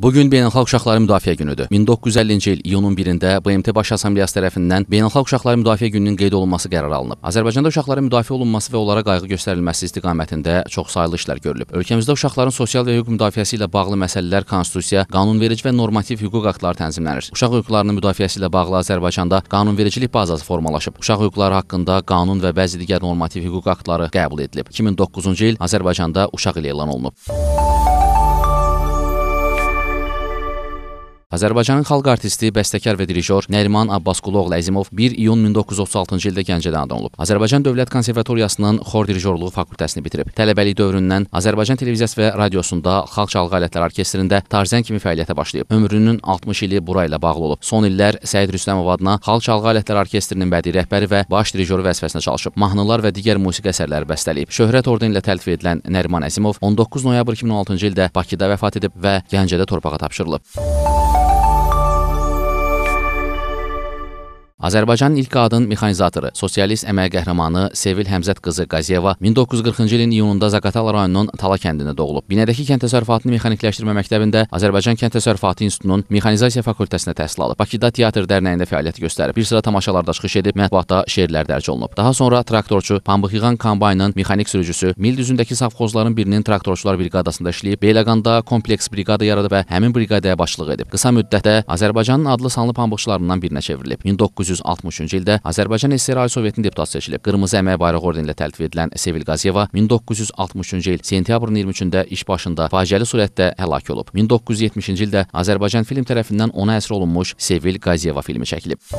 Bugün Beynəlxalq Uşaqları Müdafiə Günüdür. 1950-ci il iyunun 1-də BMT Baş Assambleyası tərəfindən Beynəlxalq Uşaqları Müdafiə Gününün qeyd olunması qərarı alınıb. Azərbaycanda uşaqların müdafiə olunması və onlara qayğı göstərilməsi istiqamətində çoxsaylı işlər görülüb. Ölkəmizdə uşaqların sosial və hüquq müdafiəsi ilə bağlı məsələlər konstitusiya, qanunverici və normativ hüquq aktları tənzimlənir. Uşaq hüquqlarının müdafiəsi ilə bağlı Azərbaycanda qanunvericilik bazası formalaşıb. Uşaq hüquqları haqqında qanun və bəzi digər normativ hüquq aktları qəbul edilib. 2009-cu il Azərbaycanda uşaq ili elan olunub. Azərbaycanın xalq artisti, bəstəkar və dirijor Nəriman Abbasquluoğlu Əzimov 1 iyun 1936-cı ildə Gəncədə anadan olub. Azərbaycan Dövlət Konservatoriyasının xor dirijorluğu fakültəsini bitirib. Tələbəlik dövründən Azərbaycan televiziyası və radiosunda Xalq çalğı alətləri orkestrində tarzən kimi fəaliyyətə başlayıb. Ömrünün 60 ili bura ilə bağlı olub. Son illər Səid Rüstəmov adına Xalq çalğı alətləri orkestrinin bədii rəhbəri və baş dirijoru vəzifəsinə çalışıb. Mahnılar və digər musiqi əsərləri bəstələyib. Şöhrət ordeni ilə təltif edilən Nəriman Əzimov 19 noyabr 2016-cı ildə Bakıda vəfat edib və Gəncədə torpağa tapşırılıb. Azərbaycanın ilk qadın mexanizatoru, sosialist əmək qəhrəmanı Sevil Həmzət qızı Qaziyeva 1940-cı ilin iyununda Zaqatala rayonunun Tala kəndində doğulub. Binədəki kənd təsərrüfatını mexanikləşdirmə məktəbində Azərbaycan Kənd Təsərrüfatı İnstitutunun mexanizasiya fakültəsinə təhsil alıb. Bakıda teatr dərnəyində fəaliyyət göstərib. Bir sıra tamaşalarda çıxış edib, mətbuatda şeirlər dərc olunub. Daha sonra traktorçu, pambıq yığan kombaynın mexanik sürücüsü, mil düzündəki savxozların birinin traktorçular briqadasında işləyib, Beyləqanda kompleks briqada yaradıb və həmin briqadaya başçılıq edib. Qısa müddətdə Azərbaycanın adlı-sanlı pambıqçılarından birinə çevrilib. 1900 1963-cü ildə Azərbaycan SSR Sovetinin deputatı seçilib. Qırmızı Əmək Bayrağı ordenlə təltif edilən Sevil Qaziyeva 1963-cü il sentyabrın 23-də iş başında faciəli surətdə həlak olub. 1970-ci ildə Azərbaycan film tərəfindən ona əsr olunmuş Sevil Qaziyeva filmi çəkilib.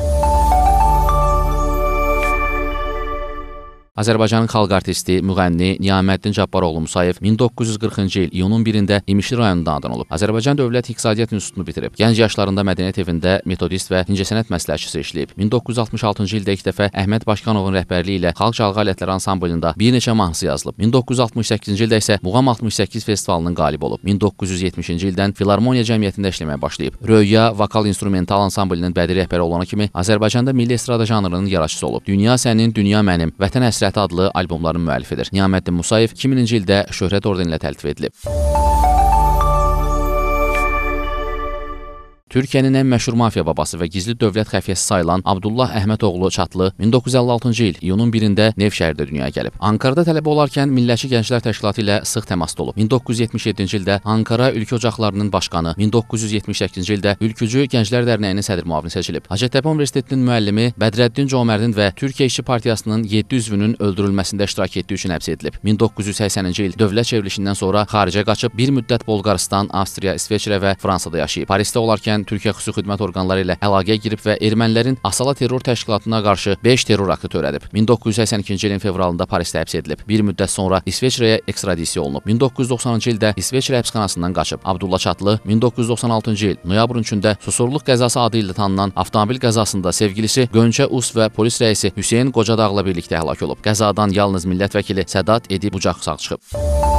Azərbaycanın xalq artisti, müğənni Niyaməddin Cabbaroğlu Musayev 1940-cı il iyunun 1-də İmişli rayonunda anadan olub. Azərbaycan Dövlət İqtisadiyyat İnstitutunu bitirib. Gənc yaşlarında Mədəniyyət evində metodist və incəsənət məsləhətçisi işləyib. 1966-cı ildə ilk dəfə Əhməd Başkanovun rəhbərliyi ilə Xalq çalğı alətləri ansamblında bir neçə mahnısı yazılıb. 1968-ci ildə isə Muğam 68 festivalının qalibi olub. 1970-ci ildən Filarmoniya cəmiyyətində işləməyə başlayıb. Röya vokal instrumental ansamblinin bədii rəhbəri olana kimi Azərbaycanda milli estrada janrının yaradıcısı olub. Dünya sənin, dünya mənim, vətən həsrət Şöhrət adlı albomların müəllifidir. Niyaməddin Musayev 2000-ci ildə Şöhrət ordeni ilə təltif edilib. Türkiyənin ən məşhur mafiya babası və gizli dövlət xəfiyyəsi sayılan Abdullah Əhmədoğlu Çatlı 1956-cı il iyunun 1-də Nevşəhərdə dünyaya gəlib. Ankarada tələbə olarkən Millətçi Gənclər Təşkilatı ilə sıx təmasda olub. 1977-ci ildə Ankara Ülkə Ocaqlarının başqanı, 1978-ci ildə Ülkücü Gənclər Dərnəyinin sədr müavini seçilib. Hacettepe Universitetinin müəllimi Bədrəddin Comərdin və Türkiyə İşçi Partiyasının 7 üzvünün öldürülməsində iştirak etdiyi üçün həbs edilib. 1980-ci il dövlət çevrilişindən sonra xaricə qaçıb bir müddət Bolqarıstan, Avstriya, İsveçrə və Fransada yaşayıb. Parisdə olarkən Həmçinin Türkiyə xüsusi xidmət orqanları ilə əlaqəyə girib və ermənilərin Asala terror təşkilatına qarşı 5 terror aktı törədib. 1982-ci ilin fevralında Parisdə həbs edilib. Bir müddət sonra İsveçrəyə ekstradisiya olunub. 1990-cı ildə İsveçrə həbsxanasından qaçıb. Abdulla Çatlı 1996-cı il noyabrın 3-də Susurluq qəzası adı ilə tanınan avtomobil qəzasında sevgilisi Gönçə Us və polis rəisi Hüseyn Qocadağla birlikdə həlak olub. Qəzadan yalnız millət vəkili Sədat Edib Bucaq sağ çıxıb.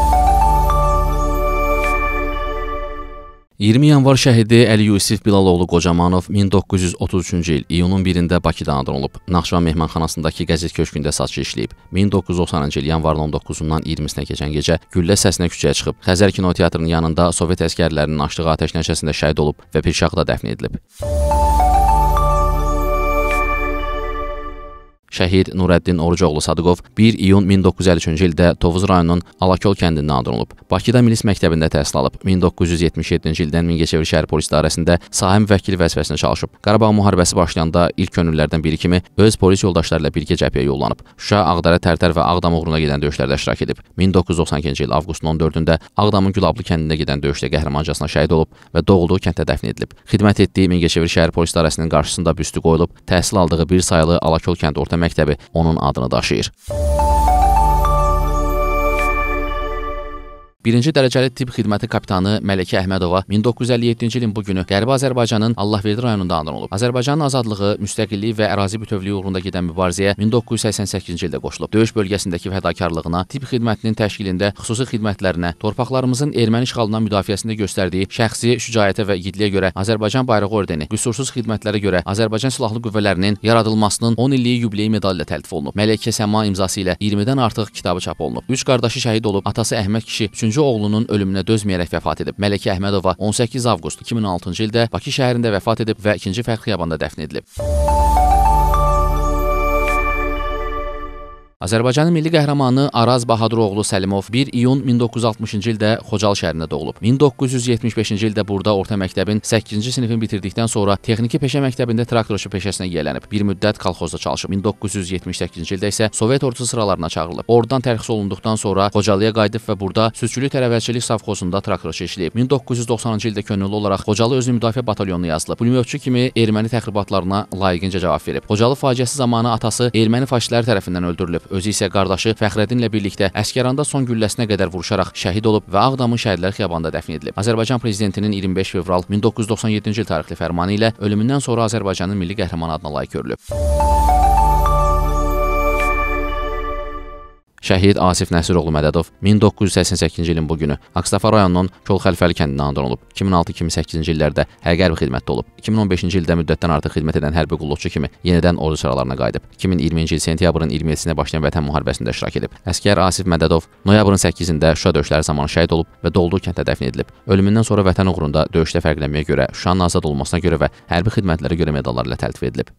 20 yanvar şəhidi Əli Yusif Bilaloğlu Qocamanov 1933-cü il iyunun 1-də Bakıda anadan olub. Naxçıvan mehmanxanasındakı qəzet köşkündə satçı işləyib. 1990-cı il yanvarın 19-undan 20-sinə keçən gecə güllə səsinə küçəyə çıxıb. Xəzər kinoteatrının yanında Sovet əskərlərinin açdığı atəş nəşəsində şəhid olub və Pirşağda dəfn edilib. Şəhid Nurəddin Orucoğlu Sadıqov 1 iyun 1953-cü ildə Tovuz rayonunun Alakol kəndindən anadan olub. Bakıda Milis məktəbində təhsil alıb. 1977-ci ildən Mingəçevir şəhər polis idarəsində sahi müvəkkil vəzifəsində çalışıb. Qarabağ müharibəsi başlayanda ilk könüllərdən biri kimi öz polis yoldaşları ilə birgə cəbhəyə yollanıb. Şuşa, Ağdərə, Tərtər və Ağdam uğruna gedən döyüşlərdə iştirak edib. 1992-ci il avqustun 14-də Ağdamın Gülablı kəndində gedən döyüşdə qəhrəmancasına şəhid olub və doğulduğu kənddə dəfn edilib. Xidmət etdiyi Mingəçevir şəhər polis idarəsinin qarşısında büstü qoyulub, təhsil aldığı bir saylı Alakol kənd orta məktəbi onun adını daşıyır. Birinci dərəcəli tibb xidməti kapitanı Mələkə Əhmədova 1957-ci ilin bu günü Qərbi Azərbaycanın Allahverdi rayonunda anadan olub. Azərbaycanın azadlığı, müstəqilliyi və ərazi bütövlüyü uğrunda gedən mübarizəyə 1988-ci ildə qoşulub. Döyüş bölgəsindəki fədakarlığına, tibb xidmətinin təşkilində xüsusi xidmətlərinə, torpaqlarımızın erməni işğalından müdafiəsində göstərdiyi şəxsi şücaətə və igidliyə görə Azərbaycan bayrağı ordeni, qüsursuz xidmətlərə görə Azərbaycan silahlı qüvvələrinin yaradılmasının 10 illiyi yubileyi medalı ilə təltif olunub. Mələkə Səma imzası ilə 20-dən artıq kitabı çap olunub. Üç qardaşı şəhid olub, atası Əhməd kişi 3 üçüncü oğlunun ölümünə dözməyərək vəfat edib. Mələkə Əhmədova 18 avqust 2006-cı ildə Bakı şəhərində vəfat edib və 2-ci fərq xiyabanında dəfn edilib. Azərbaycanın milli qəhrəmanı Araz Bahaduroğlu Səlimov 1 iyun 1960-cı ildə Xocal şəhərində doğulub. 1975-ci ildə burada orta məktəbin 8-ci sinifini bitirdikdən sonra texniki peşə məktəbində traktorçu peşəsinə yiyələnib. Bir müddət kolxozda çalışıb. 1978-ci ildə isə Sovet ordusu sıralarına çağırılıb. Oradan tərxis olunduqdan sonra Xocalıya qayıdıb və burada Südçülük tərəvəzçilik savxozunda traktorçu işləyib. 1990-cı ildə könüllü olaraq Xocalı özünü müdafiə batalyonuna yazılıb. Pulemyotçu kimi erməni təxribatlarına layiqincə cavab verib. Xocalı faciəsi zamanı atası erməni faşistləri tərəfindən öldürülüb. Özü isə qardaşı Fəxrəddinlə birlikdə Əsgəranda son gülləsinə qədər vuruşaraq şəhid olub və Ağdamın şəhidlər xiyabanında dəfn edilib. Azərbaycan prezidentinin 25 fevral 1997-ci il tarixli fərmanı ilə ölümündən sonra Azərbaycanın milli qəhrəmanı adına layiq görülüb. Şəhid Asif Nəsiroğlu Mədədov 1988-ci ilin bu günü Ağstafa rayonunun Kolxəlfəli kəndindən doğulub. 2006-2008-ci illərdə hərbi xidmətdə olub. 2015-ci ildə müddətdən artıq xidmət edən hərbi qulluqçu kimi yenidən ordu sıralarına qayıdıb. 2020-ci il sentyabrın 27-sinə başlayan Vətən müharibəsində iştirak edib. Əsgər Asif Mədədov noyabrın 8-də Şuşa döyüşləri zamanı şəhid olub və doğulduğu kənddə dəfn edilib. Ölümündən sonra vətən uğrunda döyüşdə fərqlənməyə görə, Şuşanın azad olmasına görə və hərbi xidmətlərə görə medallarla təltif edilib.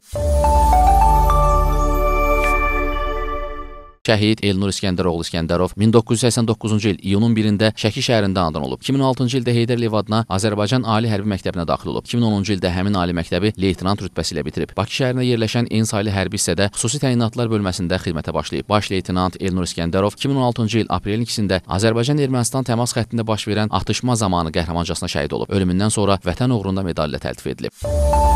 Şəhid Elnur İskəndəroğlu İskəndərov 1989-cu il iyunun 1-də Şəki şəhərində anadan olub. 2006-cı ildə Heydərliyev adına Azərbaycan Ali Hərbi Məktəbinə daxil olub. 2010-cu ildə həmin ali məktəbi leytenant rütbəsi ilə bitirib. Bakı şəhərinə yerləşən Ensaylı hərbi hissədə xüsusi təyinatlar bölməsində xidmətə başlayıb. Baş leytenant Elnur İskəndərov 2016-cı il aprelin 2-də Azərbaycan-Ermənistan təmas xəttində baş verən atışma zamanı qəhrəmancasına şəhid olub. Ölümündən sonra vətən uğrunda medallə təltif edilib.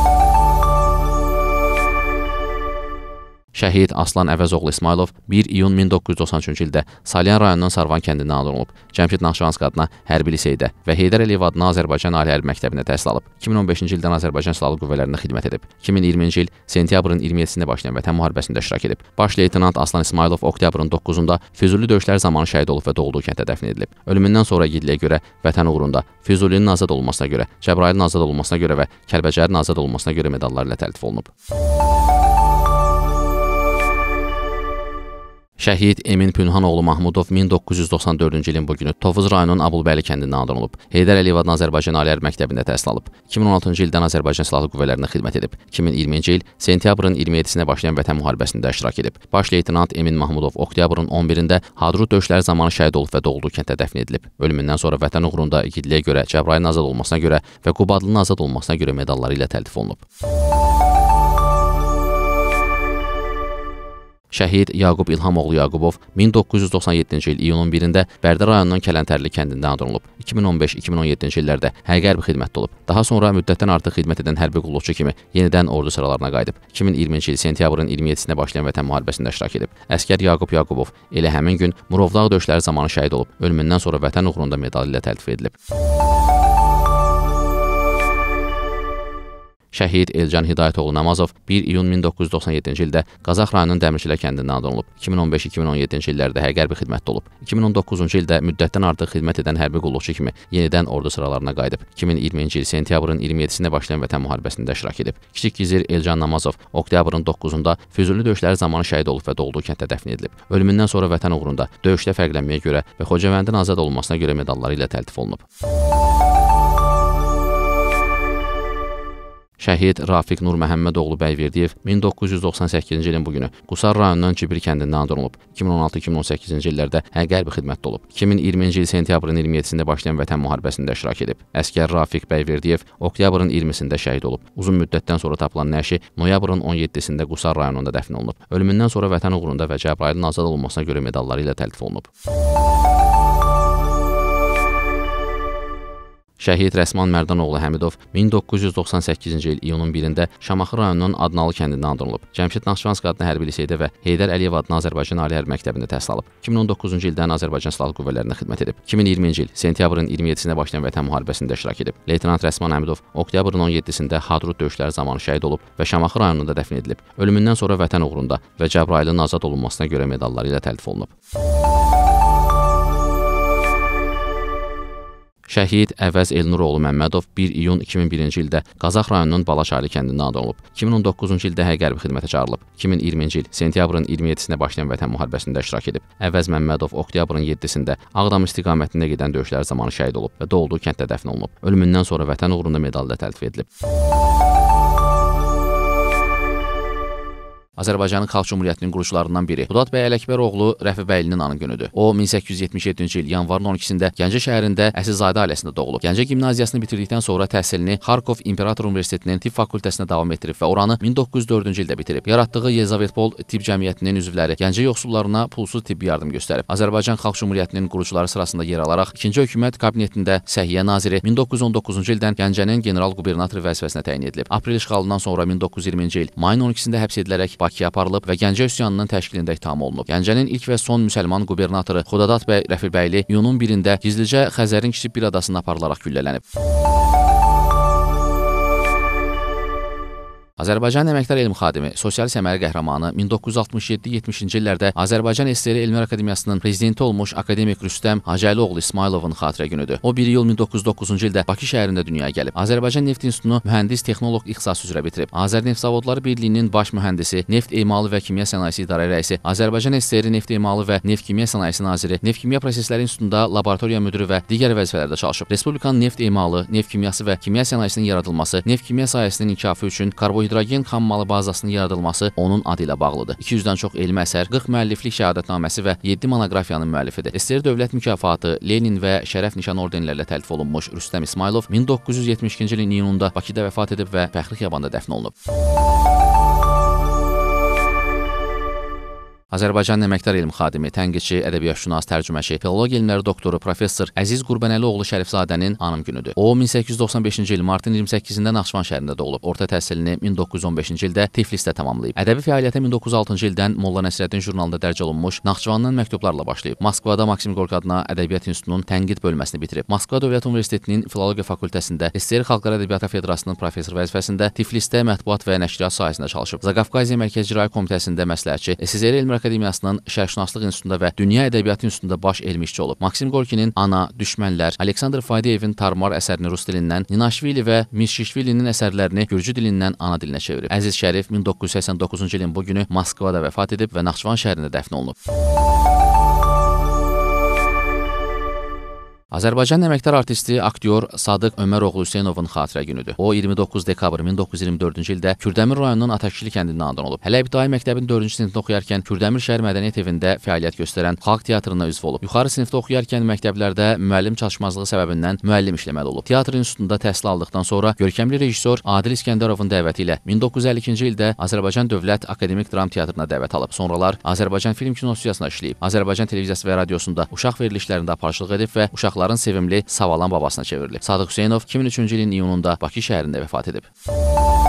Şəhid Aslan Əvəzoğlu İsmailov 1 iyun 1993-cü ildə Salyan rayonunun Sarvan kəndindən anadan olub. Cəmşid Naxçıvansk adına hərbi liseydə və Heydər Əliyev adına Azərbaycan Ali Hərbi Məktəbində təhsil alıb. 2015-ci ildən Azərbaycan Silahlı Qüvvələrində xidmət edib. 2020-ci il sentyabrın 27-sində başlayan Vətən müharibəsində iştirak edib. Baş leytenant Aslan İsmailov oktyabrın 9-unda Füzuli döyüşləri zamanı şəhid olub və doğulduğu kənddə dəfn edilib. Ölümündən sonra igidliyə görə, vətən uğrunda, Füzulinin azad olmasına görə, Cəbrailin azad olmasına görə və Kəlbəcərin azad olmasına görə medallarla təltif olunub. Şəhid Emin Pünhanoğlu Mahmudov 1994-cü ilin bu günü Tovuz rayonunun Abulbəli kəndində anadan olub. Heydər Əliyev adına Azərbaycan Ali Hərb Məktəbində təhsil alıb. 2016-cı ildən Azərbaycan Silahlı Qüvvələrində xidmət edib. 2020-ci il sentyabrın 27-sinə başlayan Vətən müharibəsində iştirak edib. Baş leytenant Emin Mahmudov oktyabrın 11-də Hadrut döyüşləri zamanı şəhid olub və doğulduğu kənddə dəfn edilib. Ölümündən sonra vətən uğrunda igidliyə görə Cəbrayılın azad olmasına görə və Qubadlının azad olmasına görə medalları ilə təltif olunub. Şəhid Yaqub İlhamoğlu Yaqubov 1997-ci il iyunun 1-də Bərdə rayonunun Kələntərli kəndində anadan olub. 2015-2017-ci illərdə hərbi xidmətdə olub. Daha sonra müddətdən artıq xidmət edən hərbi qulluqçu kimi yenidən ordu sıralarına qayıdıb. 2020-ci il sentyabrın 27-sinə başlayan Vətən müharibəsində iştirak edib. Əsgər Yaqub Yaqubov elə həmin gün Murovdağ döyüşləri zamanı şəhid olub. Ölümündən sonra Vətən uğrunda medalı ilə təltif edilib. Şəhid Elcan Hidayətoğlu Namazov 1 iyun 1997-ci ildə Qazax rayonunun Dəmirçilə kəndindən doğulub. 2015-2017-ci illərdə hərbi xidmətdə olub. 2019-cu ildə müddətdən artıq xidmət edən hərbi qulluqçu kimi yenidən ordu sıralarına qayıdıb. 2020-ci il sentyabrın 27-sində başlayan Vətən müharibəsində iştirak edib. Kiçik gizir Elcan Namazov oktyabrın 9-da Füzuli döyüşləri zamanı şəhid olub və doğulduğu kənddə dəfn edilib. Ölümündən sonra vətən uğrunda döyüşdə fərqlənməyə görə və Xocavəndin azad olunmasına görə medalları ilə təltif olunub. Şəhid Rafiq Nur Məhəmmədoğlu Bəyverdiyev 1998-ci ilin bu günü Qusar rayonundan Cibir kəndindən doğulub. 2016-2018-ci illərdə hərbi xidmətdə olub. 2020-ci il sentyabrın 27-də başlayan Vətən müharibəsində iştirak edib. Əsgər Rafiq Bəyverdiyev oktyabrın 20-sində şəhid olub. Uzun müddətdən sonra tapılan nəşi noyabrın 17-sində Qusar rayonunda dəfn olunub. Ölümündən sonra Vətən uğrunda və Cəbrayılın azad olunmasına görə medalları ilə təltif olunub. Müzik Şəhid Rəsman Mərdanoğlu Həmidov 1998-ci il iyunun 1-də Şamaxı rayonunun Adnalı kəndində anadan olub. Cəmşid Naxçıvanski adlı hərbi liseydə və Heydər Əliyev adlı Azərbaycan Ali Hərbi Məktəbində təhsil alıb. 2019-cu ildən Azərbaycan Silahlı Qüvvələrində xidmət edib. 2020-ci il sentyabrın 27-də başlayan Vətən müharibəsində iştirak edib. Leytenant Rəsman Həmidov oktyabrın 17-də Hadrut döyüşləri zamanı şəhid olub və Şamaxı rayonunda dəfn edilib. Ölümündən sonra vətən uğrunda və Cəbrailin azad olunmasına görə medalları ilə təltif olunub. Şəhid Əvəz Elnuroğlu Məmmədov 1 iyun 2001-ci ildə Qazax rayonunun Balaşarlı kəndində anadan olub. 2019-cu ildə hərbi hə xidmətə çağırılıb. 2020-ci il sentyabrın 27-sinə başlayan Vətən müharibəsində iştirak edib. Əvəz Məmmədov oktyabrın 7-sində Ağdam istiqamətində gedən döyüşlər zamanı şəhid olub və doğulduğu kənddə dəfn olunub. Ölümündən sonra vətən uğrunda medalda təltif edilib. Azərbaycanın Xalq Cümhuriyyətinin qurucularından biri. Budad bəy Ələkbəroğlu Rəfibəylinin anı günüdür. O 1877-ci il yanvarın 12-də Gəncə şəhərində Əsilzadə ailəsində doğulub. Gəncə gimnaziyasını bitirdikdən sonra təhsilini Xarkov İmperator Universitetinin tibb fakültəsinə davam etdirib və oranı 1904-cü ildə bitirib. Yaratdığı Yezavetpol tibb cəmiyyətinin üzvləri Gəncə yoxsullarına pulsuz tibbi yardım göstərib. Azərbaycan Xalq Cümhuriyyətinin qurucuları sırasında yer alaraq 2-ci hökumət kabinetində Səhiyyə naziri 1919-cu ildən Gəncənin general qubernatoru vəzifəsinə təyin edilib. Aprel işğalından sonra 1920-ci il mayın 12-də həbs edilərək Bakıya aparılıb və Gəncə üsyanının təşkilində ittiham olunub. Gəncənin ilk və son müsəlman qubernatoru Xudadad bəy Rəfibəyli iyunun 1-də gizlicə Xəzərin kiçik bir adasına aparılaraq güllələnib. Azərbaycan Əməkdar Elm Xadimi, sosialist əməli qəhrəmanı 1967-70-ci illərdə Azərbaycan SSR Elmlər Akademiyasının prezidenti olmuş akademik Rüstəm Hacaylıoğlu İsmayılovun xatirə günüdür. O 1 iyul 1909-cu ildə Bakı şəhərində dünyaya gəlib. Azərbaycan Neft İnstitutunu mühəndis-texnoloq ixtisası üzrə bitirib. Azərneft Zavodları Birliyinin baş mühəndisi, Neft Emalı və Kimya Sənayesi İdarə rəisi, Azərbaycan SSR Neft Emalı və Neft Kimya Sənayesi naziri, Neft Kimya Prosesləri İnstitutunda laboratoriya müdürü və digər vəzifələrdə çalışıb. Respublikanın neft emalı, neft kimyası və kimya sənayesinin yaradılması, neft kimya sahəsinin inkişafı üçün karbohidrat Hidrogen xammalı bazasının yaradılması onun adı ilə bağlıdır. 200-dən çox elmi əsər, 40 müəlliflik şəhadətnaməsi və 7 monoqrafiyanın müəllifidir. SSR Dövlət mükafatı, Lenin və Şərəf nişan ordenlərlə təltif olunmuş Rüstəm İsmailov 1972-ci ilin iyununda Bakıda vəfat edib və Fəxri Xiyabanda dəfn olunub. Azərbaycan Əməkdar Elm Xadimi, tənqidçi, ədəbiyyatşünas, tərcüməçi, filologiya elmləri doktoru professor Əziz Qurbanəlioğlu Şərifzadənin anım günüdür. O 1895-ci il martın 28-də Naxçıvan şəhərində doğulub. Orta təhsilini 1915-ci ildə Tiflisdə tamamlayıb. Ədəbi fəaliyyətə 1906-cı ildən Molla Nəsrəddin jurnalında dərc olunmuş Naxçıvandan məktublarla başlayıb. Moskvada Maksim Gorki adına Ədəbiyyat İnstitutunun tənqid bölməsini bitirib. Moskva Dövlət Universitetinin Filologiya fakültəsində SSR Xalqara Ədəbiyyatı Federasiyasının professor vəzifəsində Tiflisdə mətbuat və nəşriyyat sahəsində çalışıb. Zaqafqaziya Mərkəzi İcra Komitəsində məsləhətçi, SSR Elmlər Akademiyasının Şərqşünaslıq İnstitutunda və Dünya Ədəbiyyatı İnstitutunda baş elmişçi olub. Maksim Gorkinin Ana, Düşmənlər, Aleksandr Faydeyevin Tarmar əsərini rus dilindən, Ninaşvili və Mişişvilinin əsərlərini gürcü dilindən ana dilinə çevirib. Əziz Şərif 1989-cu ilin bu günü Moskvada vəfat edib və Naxçıvan şəhərində dəfn olunub. Azərbaycan əməkdar artisti, aktyor Sadıq Öməroğlu Hüseynovun xatirə günüdür. O 29 dekabr 1924-cü ildə Kürdəmir rayonunun Atəkili kəndindən anadan olub. Hələ ibtidai məktəbin 4-cü sinifdə oxuyarkən Kürdəmir şəhər mədəniyyət evində fəaliyyət göstərən Xalq teatrına üzv olub. Yuxarı sinifdə oxuyarkən məktəblərdə müəllim çatışmazlığı səbəbindən müəllim işləməli olub. Teatr institutunda təhsil aldıqdan sonra görkəmli rejissor Adil İskəndərovun dəvəti ilə 1952-ci ildə Azərbaycan Dövlət Akademik Dram Teatrına dəvət alıb. Sonralar Azərbaycan Film Kinostudiyasına işləyib. Azərbaycan televiziyası və radiosunda uşaq verilişlərində aparıcılıq edib və uşaq uşaqların sevimli Savalan babasına çevrilib. Sadıq Hüseynov 2003-cü ilin iyununda Bakı şəhərində vəfat edib.